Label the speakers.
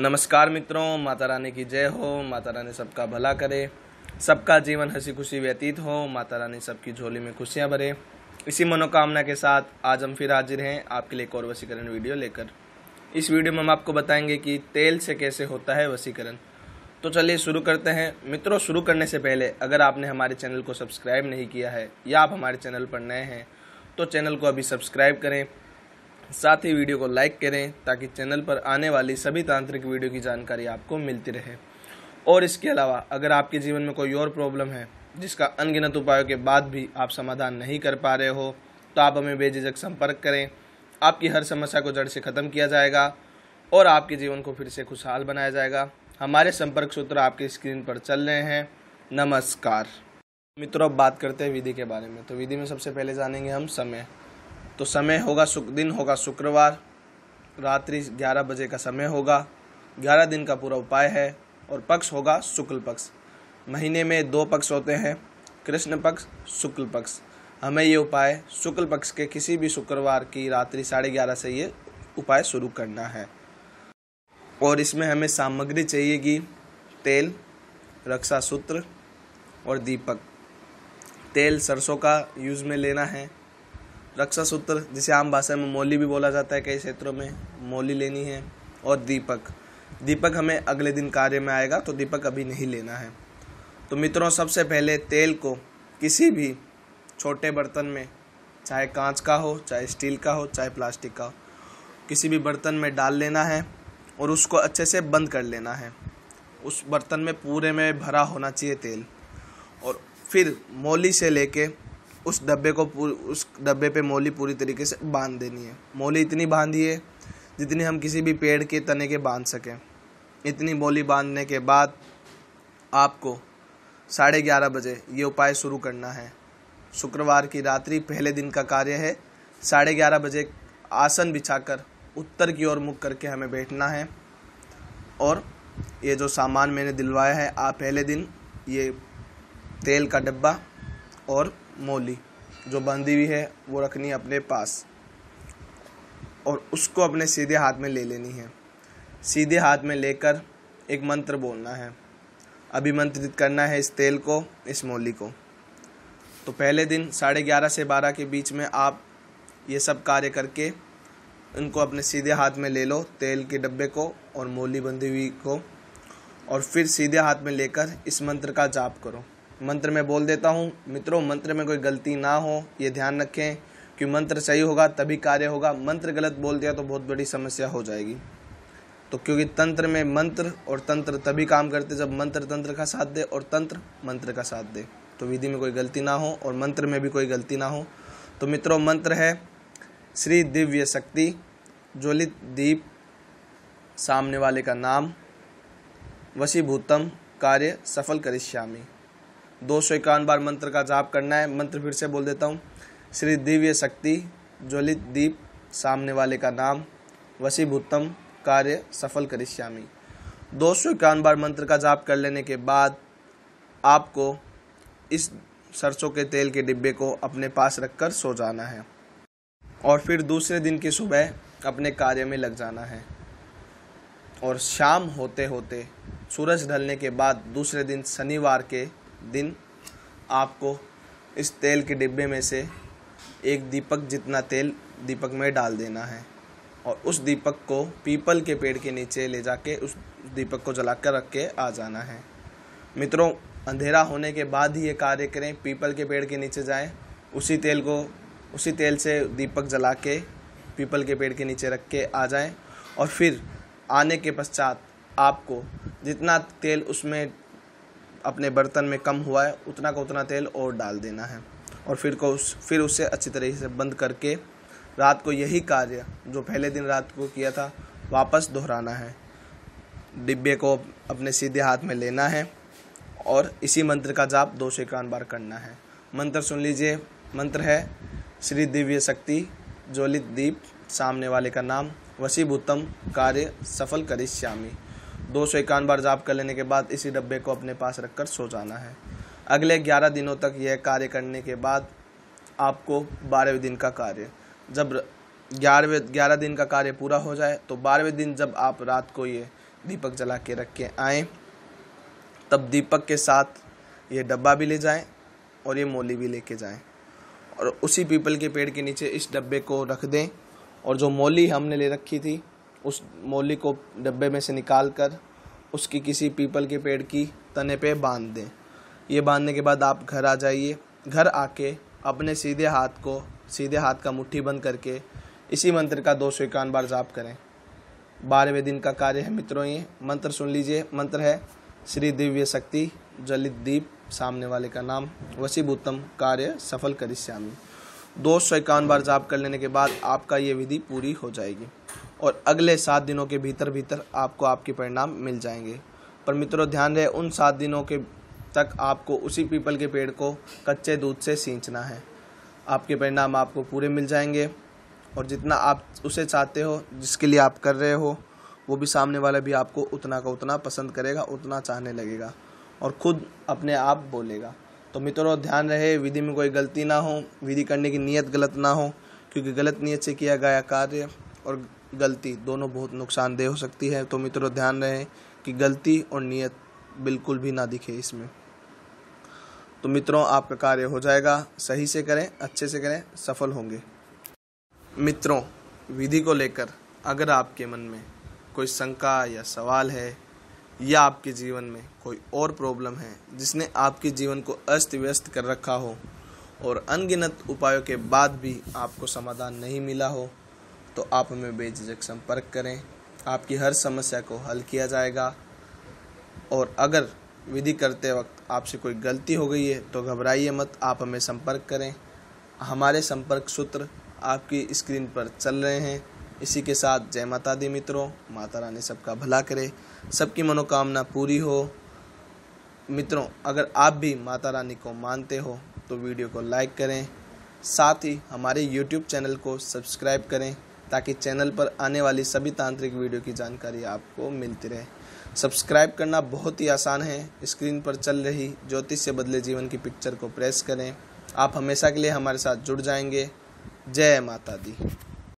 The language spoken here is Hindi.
Speaker 1: नमस्कार मित्रों माता रानी की जय हो माता रानी सबका भला करे सबका जीवन हंसी खुशी व्यतीत हो माता रानी सबकी झोली में खुशियाँ भरे इसी मनोकामना के साथ आज हम फिर हाजिर हैं आपके लिए एक और वसीकरण वीडियो लेकर इस वीडियो में हम आपको बताएंगे कि तेल से कैसे होता है वसीकरण तो चलिए शुरू करते हैं मित्रों शुरू करने से पहले अगर आपने हमारे चैनल को सब्सक्राइब नहीं किया है या आप हमारे चैनल पर नए हैं तो चैनल को अभी सब्सक्राइब करें साथ ही वीडियो को लाइक करें ताकि चैनल पर आने वाली सभी तांत्रिक वीडियो की जानकारी आपको मिलती रहे और इसके अलावा अगर आपके जीवन में कोई और प्रॉब्लम है जिसका अनगिनत उपायों के बाद भी आप समाधान नहीं कर पा रहे हो तो आप हमें बेझिझक संपर्क करें आपकी हर समस्या को जड़ से ख़त्म किया जाएगा और आपके जीवन को फिर से खुशहाल बनाया जाएगा हमारे संपर्क सूत्र आपके स्क्रीन पर चल रहे हैं नमस्कार मित्रों अब बात करते हैं विधि के बारे में तो विधि में सबसे पहले जानेंगे हम समय तो समय होगा शुक्र दिन होगा शुक्रवार रात्रि ग्यारह बजे का समय होगा ग्यारह दिन का पूरा उपाय है और पक्ष होगा शुक्ल पक्ष महीने में दो पक्ष होते हैं कृष्ण पक्ष शुक्ल पक्ष हमें ये उपाय शुक्ल पक्ष के किसी भी शुक्रवार की रात्रि साढ़े ग्यारह से ये उपाय शुरू करना है और इसमें हमें सामग्री चाहिएगी तेल रक्षा सूत्र और दीपक तेल सरसों का यूज़ में लेना है रक्षा सूत्र जिसे आम भाषा में मोली भी बोला जाता है कई क्षेत्रों में मोली लेनी है और दीपक दीपक हमें अगले दिन कार्य में आएगा तो दीपक अभी नहीं लेना है तो मित्रों सबसे पहले तेल को किसी भी छोटे बर्तन में चाहे कांच का हो चाहे स्टील का हो चाहे प्लास्टिक का हो किसी भी बर्तन में डाल लेना है और उसको अच्छे से बंद कर लेना है उस बर्तन में पूरे में भरा होना चाहिए तेल और फिर मोली से लेके उस डब्बे को उस डब्बे पे मोली पूरी तरीके से बांध देनी है मोली इतनी बांधी है जितनी हम किसी भी पेड़ के तने के बांध सकें इतनी मोली बांधने के बाद आपको साढ़े ग्यारह बजे ये उपाय शुरू करना है शुक्रवार की रात्रि पहले दिन का कार्य है साढ़े ग्यारह बजे आसन बिछाकर उत्तर की ओर मुख करके हमें बैठना है और ये जो सामान मैंने दिलवाया है आप पहले दिन ये तेल का डब्बा और मोली जो बंधी हुई है वो रखनी है अपने पास और उसको अपने सीधे हाथ में ले लेनी है सीधे हाथ में लेकर एक मंत्र बोलना है अभिमंत्रित करना है इस तेल को इस मोली को तो पहले दिन साढ़े ग्यारह से बारह के बीच में आप ये सब कार्य करके इनको अपने सीधे हाथ में ले लो तेल के डब्बे को और मोली बंदी हुई को और फिर सीधे हाथ में लेकर इस मंत्र का जाप करो मंत्र में बोल देता हूँ मित्रों मंत्र में कोई गलती ना हो ये ध्यान रखें कि मंत्र सही होगा तभी कार्य होगा मंत्र गलत बोल दिया तो बहुत बड़ी समस्या हो जाएगी तो क्योंकि तंत्र में मंत्र और तंत्र तभी काम करते जब मंत्र तंत्र का साथ दे और तंत्र मंत्र का साथ दे तो विधि में कोई गलती ना हो और मंत्र में भी कोई गलती ना हो तो मित्रों मंत्र है श्री दिव्य शक्ति ज्वलित दीप सामने वाले का नाम वशीभूतम कार्य सफल करिष्यामी दो सौ इक्यावन बार मंत्र का जाप करना है मंत्र फिर से बोल देता हूँ श्री दिव्य शक्ति ज्वलित दीप सामने वाले का नाम वसीभूतम कार्य सफल करिष्यामी दो सौ इक्यावन बार मंत्र का जाप कर लेने के बाद आपको इस सरसों के तेल के डिब्बे को अपने पास रखकर सो जाना है और फिर दूसरे दिन की सुबह अपने कार्य में लग जाना है और शाम होते होते सूरज ढलने के बाद दूसरे दिन शनिवार के दिन आपको इस तेल के डिब्बे में से एक दीपक जितना तेल दीपक में डाल देना है और उस दीपक को पीपल के पेड़ के नीचे ले जाके उस दीपक को जला कर रख के आ जाना है मित्रों अंधेरा होने के बाद ही ये कार्य करें पीपल के पेड़ के नीचे जाएं उसी तेल को उसी तेल से दीपक जला के पीपल के पेड़ के नीचे रख के आ जाएं और फिर आने के पश्चात आपको जितना तेल उसमें अपने बर्तन में कम हुआ है उतना का उतना तेल और डाल देना है और फिर को उस फिर उसे अच्छी तरीके से बंद करके रात को यही कार्य जो पहले दिन रात को किया था वापस दोहराना है डिब्बे को अपने सीधे हाथ में लेना है और इसी मंत्र का जाप दो से कान बार करना है मंत्र सुन लीजिए मंत्र है श्री दिव्य शक्ति ज्वलित दीप सामने वाले का नाम वसीभूतम कार्य सफल करी श्यामी दो सौ इक्यान बार जाप कर लेने के बाद इसी डब्बे को अपने पास रखकर सो जाना है अगले ग्यारह दिनों तक यह कार्य करने के बाद आपको बारहवें दिन का कार्य जब ग्यारहवें ग्यारह दिन का कार्य पूरा हो जाए तो बारहवें दिन जब आप रात को ये दीपक जला के रख के आएँ तब दीपक के साथ ये डब्बा भी ले जाएं और ये मोली भी लेके जाएं और उसी पीपल के पेड़ के नीचे इस डब्बे को रख दें और जो मोली हमने ले रखी थी उस मोली को डब्बे में से निकाल कर उसकी किसी पीपल के पेड़ की तने पे बांध दें ये बांधने के बाद आप घर आ जाइए घर आके अपने सीधे हाथ को सीधे हाथ का मुट्ठी बंद करके इसी मंत्र का दो सौ इक्यावन बार जाप करें बारहवें दिन का कार्य है मित्रों ये मंत्र सुन लीजिए मंत्र है श्री दिव्य शक्ति जलित दीप सामने वाले का नाम वसीभूतम कार्य सफल करिश्यामी दो सौ इक्यावन बार जाप कर लेने के बाद आपका ये विधि पूरी हो जाएगी और अगले सात दिनों के भीतर भीतर आपको आपके परिणाम मिल जाएंगे पर मित्रों ध्यान रहे उन सात दिनों के तक आपको उसी पीपल के पेड़ को कच्चे दूध से सींचना है आपके परिणाम आपको पूरे मिल जाएंगे और जितना आप उसे चाहते हो जिसके लिए आप कर रहे हो वो भी सामने वाला भी आपको उतना का उतना पसंद करेगा उतना चाहने लगेगा और खुद अपने आप बोलेगा तो मित्रों ध्यान रहे विधि में कोई गलती ना हो विधि करने की नीयत गलत ना हो क्योंकि गलत नीयत से किया गया कार्य और गलती दोनों बहुत नुकसानदेह हो सकती है तो मित्रों ध्यान रहे कि गलती और नियत बिल्कुल भी ना दिखे इसमें तो मित्रों आपका कार्य हो जाएगा सही से करें अच्छे से करें सफल होंगे मित्रों विधि को लेकर अगर आपके मन में कोई शंका या सवाल है या आपके जीवन में कोई और प्रॉब्लम है जिसने आपके जीवन को अस्त व्यस्त कर रखा हो और अनगिनत उपायों के बाद भी आपको समाधान नहीं मिला हो तो आप हमें बेझिझक संपर्क करें आपकी हर समस्या को हल किया जाएगा और अगर विधि करते वक्त आपसे कोई गलती हो गई है तो घबराइए मत आप हमें संपर्क करें हमारे संपर्क सूत्र आपकी स्क्रीन पर चल रहे हैं इसी के साथ जय माता दी मित्रों माता रानी सबका भला करे सबकी मनोकामना पूरी हो मित्रों अगर आप भी माता रानी को मानते हो तो वीडियो को लाइक करें साथ ही हमारे यूट्यूब चैनल को सब्सक्राइब करें ताकि चैनल पर आने वाली सभी तांत्रिक वीडियो की जानकारी आपको मिलती रहे सब्सक्राइब करना बहुत ही आसान है स्क्रीन पर चल रही ज्योतिष से बदले जीवन की पिक्चर को प्रेस करें आप हमेशा के लिए हमारे साथ जुड़ जाएंगे जय माता दी